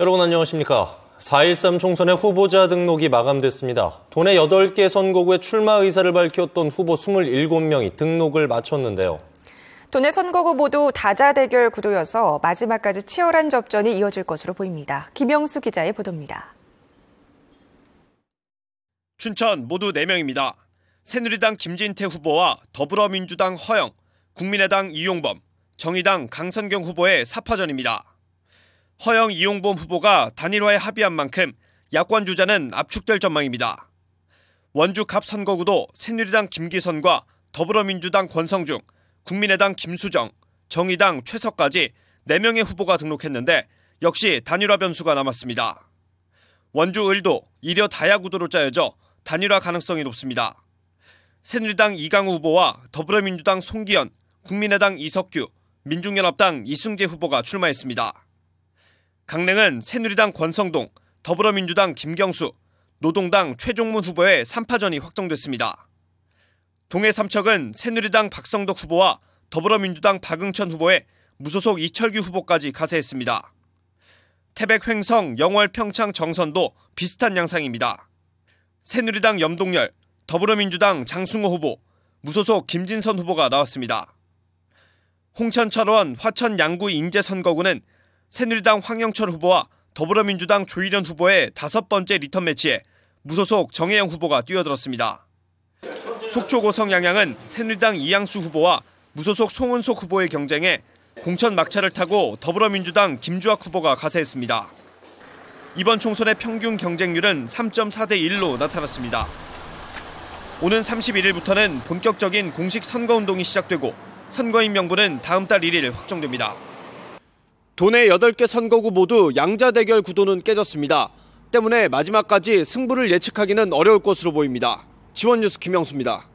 여러분 안녕하십니까. 4.13 총선의 후보자 등록이 마감됐습니다. 도내 8개 선거구에 출마 의사를 밝혔던 후보 27명이 등록을 마쳤는데요. 도내 선거구 모두 다자 대결 구도여서 마지막까지 치열한 접전이 이어질 것으로 보입니다. 김영수 기자의 보도입니다. 춘천 모두 4명입니다. 새누리당 김진태 후보와 더불어민주당 허영, 국민의당 이용범, 정의당 강선경 후보의 사파전입니다. 허영 이용범 후보가 단일화에 합의한 만큼 야권 주자는 압축될 전망입니다. 원주 갑 선거구도 새누리당 김기선과 더불어민주당 권성중, 국민의당 김수정, 정의당 최석까지 4명의 후보가 등록했는데 역시 단일화 변수가 남았습니다. 원주 을도 이려 다야 구도로 짜여져 단일화 가능성이 높습니다. 새누리당 이강우 후보와 더불어민주당 송기현, 국민의당 이석규, 민중연합당 이승재 후보가 출마했습니다. 강릉은 새누리당 권성동, 더불어민주당 김경수, 노동당 최종문 후보의 3파전이 확정됐습니다. 동해 3척은 새누리당 박성덕 후보와 더불어민주당 박응천 후보의 무소속 이철규 후보까지 가세했습니다. 태백 횡성, 영월 평창 정선도 비슷한 양상입니다. 새누리당 염동열, 더불어민주당 장승호 후보, 무소속 김진선 후보가 나왔습니다. 홍천 철원, 화천 양구 인제 선거구는 새누리당 황영철 후보와 더불어민주당 조일현 후보의 다섯 번째 리턴 매치에 무소속 정혜영 후보가 뛰어들었습니다. 속초고성 양양은 새누리당 이양수 후보와 무소속 송은석 후보의 경쟁에 공천 막차를 타고 더불어민주당 김주학 후보가 가세했습니다. 이번 총선의 평균 경쟁률은 3.4대 1로 나타났습니다. 오는 31일부터는 본격적인 공식 선거운동이 시작되고 선거인 명부는 다음 달 1일 확정됩니다. 도내 8개 선거구 모두 양자 대결 구도는 깨졌습니다. 때문에 마지막까지 승부를 예측하기는 어려울 것으로 보입니다. 지원뉴스 김영수입니다.